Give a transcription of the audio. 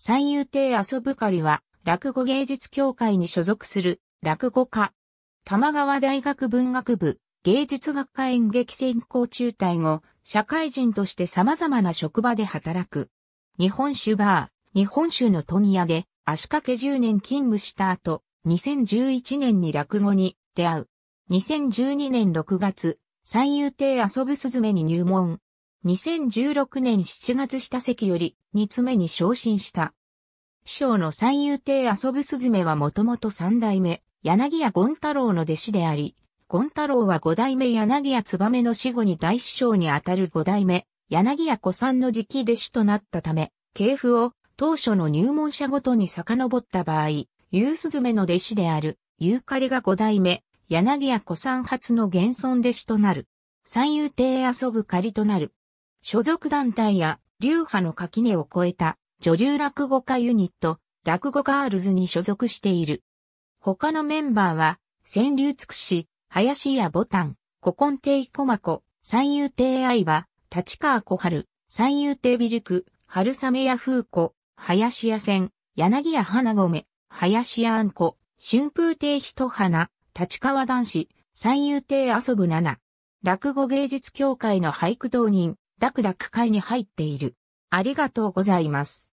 三遊亭遊ぶかりは、落語芸術協会に所属する落語家。玉川大学文学部芸術学科演劇専攻中退後、社会人として様々な職場で働く。日本酒バー、日本酒の問屋で足掛け10年勤務した後、2011年に落語に出会う。2012年6月、三遊亭遊ぶすずめに入門。2016年7月下関より2つ目に昇進した。師匠の三遊亭遊ぶすずめはもともと三代目、柳家権太郎の弟子であり、権太郎は五代目柳ば燕の死後に大師匠にあたる五代目、柳屋子さんの直弟子となったため、系譜を当初の入門者ごとに遡った場合、夕雀の弟子である、夕狩が五代目、柳屋子さん初の現存弟子となる。三遊亭遊ぶ狩となる。所属団体や流派の垣根を超えた女流落語家ユニット、落語ガールズに所属している。他のメンバーは、川柳つくし、林家ボタン、古今亭小ま子、三遊亭愛は、立川小春、三遊亭ビルク、春雨屋風子、林家仙、柳家花米、林家あんこ、春風亭一花、立川男子、三遊亭遊ぶ七。落語芸術協会の俳句同人、ダクダク会に入っている。ありがとうございます。